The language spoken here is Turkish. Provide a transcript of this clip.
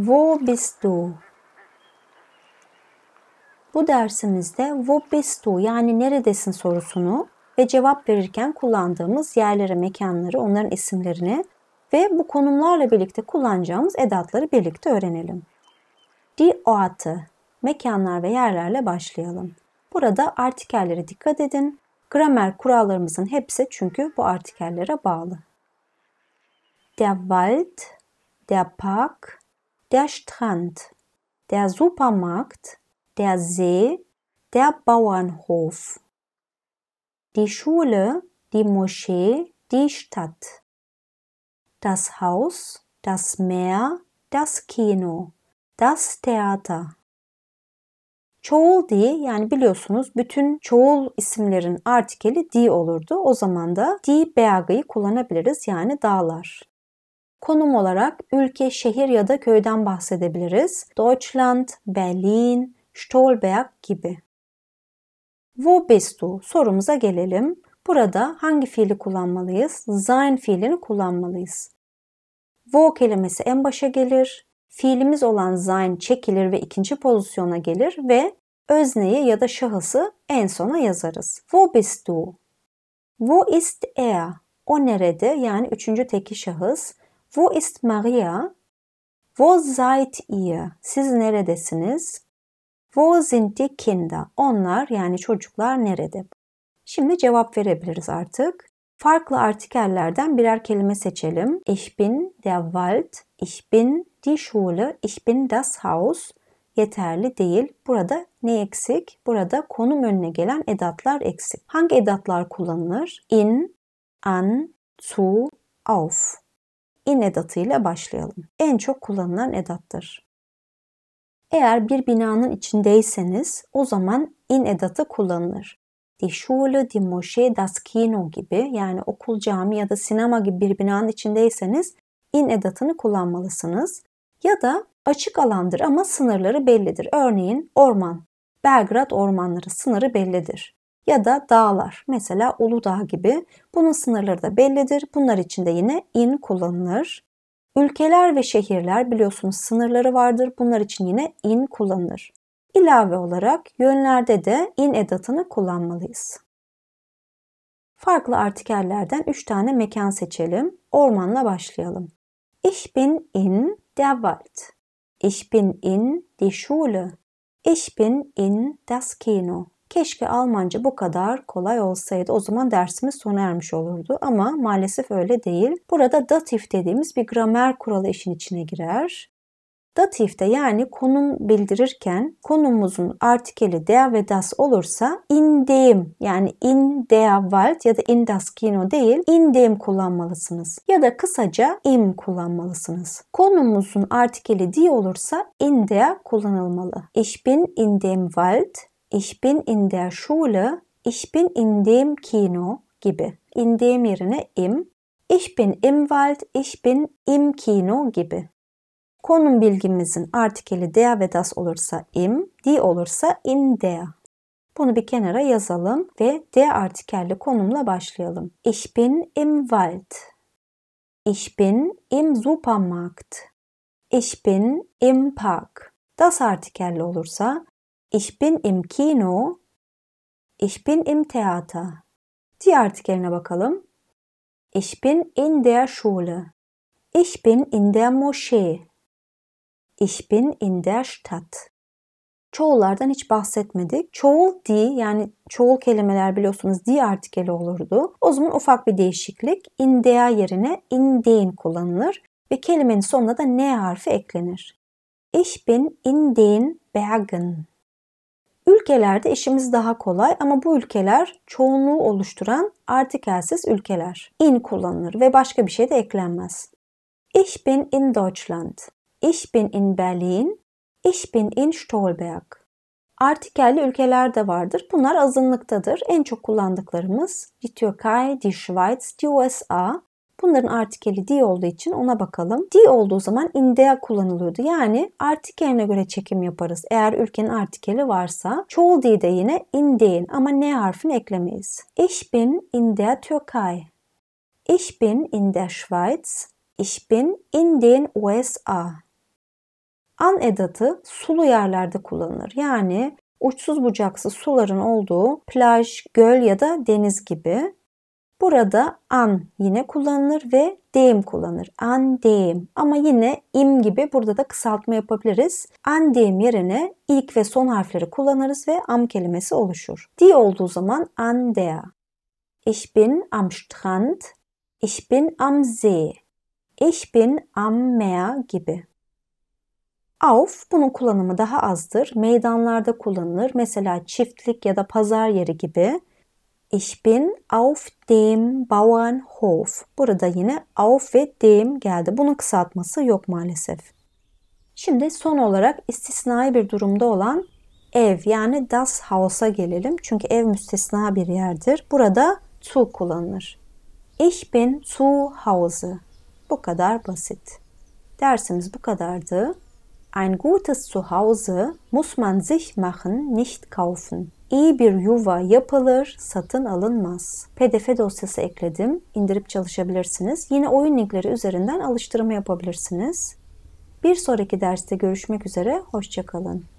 Wo bist du? Bu dersimizde wo bist du yani neredesin sorusunu ve cevap verirken kullandığımız yerlere, mekanları, onların isimlerini ve bu konumlarla birlikte kullanacağımız edatları birlikte öğrenelim. Die Orte, mekanlar ve yerlerle başlayalım. Burada artikellere dikkat edin. Gramer kurallarımızın hepsi çünkü bu artikellere bağlı. Der Wald, der Park, der Strand, der Supermarkt, der See, der Bauernhof. Die Schule, die Moschee, die Stadt. Das Haus, das Meer, das Kino, das Theater. Çoğul di yani biliyorsunuz bütün çoğul isimlerin artikeli di olurdu. O zaman da di beagayı kullanabiliriz yani dağlar. Konum olarak ülke, şehir ya da köyden bahsedebiliriz. Deutschland, Berlin, Stolberg gibi. Wo bist du? Sorumuza gelelim. Burada hangi fiili kullanmalıyız? Sein fiilini kullanmalıyız. Wo kelimesi en başa gelir. Fiilimiz olan sein çekilir ve ikinci pozisyona gelir ve özneyi ya da şahısı en sona yazarız. Wo bist du? Wo ist er? O nerede? Yani üçüncü teki şahıs. Wo ist Maria? Wo seid ihr? Siz neredesiniz? Wo sind die Kinder? Onlar yani çocuklar nerede? Şimdi cevap verebiliriz artık. Farklı artikellerden birer kelime seçelim. Ich bin der Wald, ich bin die Schule, ich bin das Haus. Yeterli değil. Burada ne eksik? Burada konum önüne gelen edatlar eksik. Hangi edatlar kullanılır? In, an, zu, auf in edatıyla başlayalım. En çok kullanılan edattır. Eğer bir binanın içindeyseniz o zaman in edatı kullanılır. Die Schule, die Moschee, das Kino gibi yani okul, cami ya da sinema gibi bir binanın içindeyseniz in edatını kullanmalısınız. Ya da açık alandır ama sınırları bellidir. Örneğin orman, Belgrad ormanları sınırı bellidir ya da dağlar. Mesela Uludağ gibi. Bunun sınırları da bellidir. Bunlar için de yine in kullanılır. Ülkeler ve şehirler biliyorsunuz sınırları vardır. Bunlar için yine in kullanılır. İlave olarak yönlerde de in edatını kullanmalıyız. Farklı artikellerden 3 tane mekan seçelim. Ormanla başlayalım. Ich bin in der Wald. Ich bin in die Schule. Ich bin in das Kino. Keşke Almanca bu kadar kolay olsaydı. O zaman dersimiz sona ermiş olurdu ama maalesef öyle değil. Burada datif dediğimiz bir gramer kuralı işin içine girer. Datifte yani konum bildirirken konumuzun artikeli der ve das olursa in yani in der Wald ya da in das Kino değil in kullanmalısınız. Ya da kısaca im kullanmalısınız. Konumuzun artikeli di olursa in der kullanılmalı. Ich bin in dem Wald Ich bin in der Schule, ich bin in dem Kino gibi. In dem yerine im. Ich bin im Wald, ich bin im Kino gibi. Konum bilgimizin artikeli der ve das olursa im, di olursa in der. Bunu bir kenara yazalım ve D artikelli konumla başlayalım. Ich bin im Wald. Ich bin im Supermarkt. Ich bin im Park. Das artikelli olursa Ich bin im Kino. Ich bin im Theater. Diğer artikeline bakalım. Ich bin in der Schule. Ich bin in der Moschee. Ich bin in der Stadt. Çoğullardan hiç bahsetmedik. Çoğul di yani çoğul kelimeler biliyorsunuz di artikeli olurdu. O zaman ufak bir değişiklik. In der yerine in den kullanılır ve kelimenin sonuna da n harfi eklenir. Ich bin in den Bergen. Ülkelerde işimiz daha kolay ama bu ülkeler çoğunluğu oluşturan artikelsiz ülkeler. In kullanılır ve başka bir şey de eklenmez. Ich bin in Deutschland. Ich bin in Berlin. Ich bin in Stolberg. Artikelli ülkeler de vardır. Bunlar azınlıktadır. En çok kullandıklarımız die Türkei, die Schweiz, die USA, Bunların artikeli di olduğu için ona bakalım. Di olduğu zaman in kullanılıyordu. Yani artikeline göre çekim yaparız. Eğer ülkenin artikeli varsa. Çoğul di de yine in ama ne harfini eklemeyiz. Ich bin in der Türkei. Ich bin in der Schweiz. Ich bin in den USA. An edatı sulu yerlerde kullanılır. Yani uçsuz bucaksız suların olduğu plaj, göl ya da deniz gibi. Burada an yine kullanılır ve deyim kullanır. An deyim ama yine im gibi burada da kısaltma yapabiliriz. An deyim yerine ilk ve son harfleri kullanırız ve am kelimesi oluşur. Die olduğu zaman an der. Ich bin am Strand. Ich bin am See. Ich bin am Meer gibi. Auf bunun kullanımı daha azdır. Meydanlarda kullanılır. Mesela çiftlik ya da pazar yeri gibi. Ich bin auf dem Bauernhof. Burada yine auf ve dem geldi. Bunun kısaltması yok maalesef. Şimdi son olarak istisnai bir durumda olan ev yani das Haus'a gelelim. Çünkü ev müstesna bir yerdir. Burada zu kullanılır. Ich bin zu Hause. Bu kadar basit. Dersimiz bu kadardı. Ein gutes Zuhause muss man sich machen, nicht kaufen. İyi bir yuva yapılır, satın alınmaz. PDF dosyası ekledim. İndirip çalışabilirsiniz. Yine oyun linkleri üzerinden alıştırma yapabilirsiniz. Bir sonraki derste görüşmek üzere. Hoşçakalın.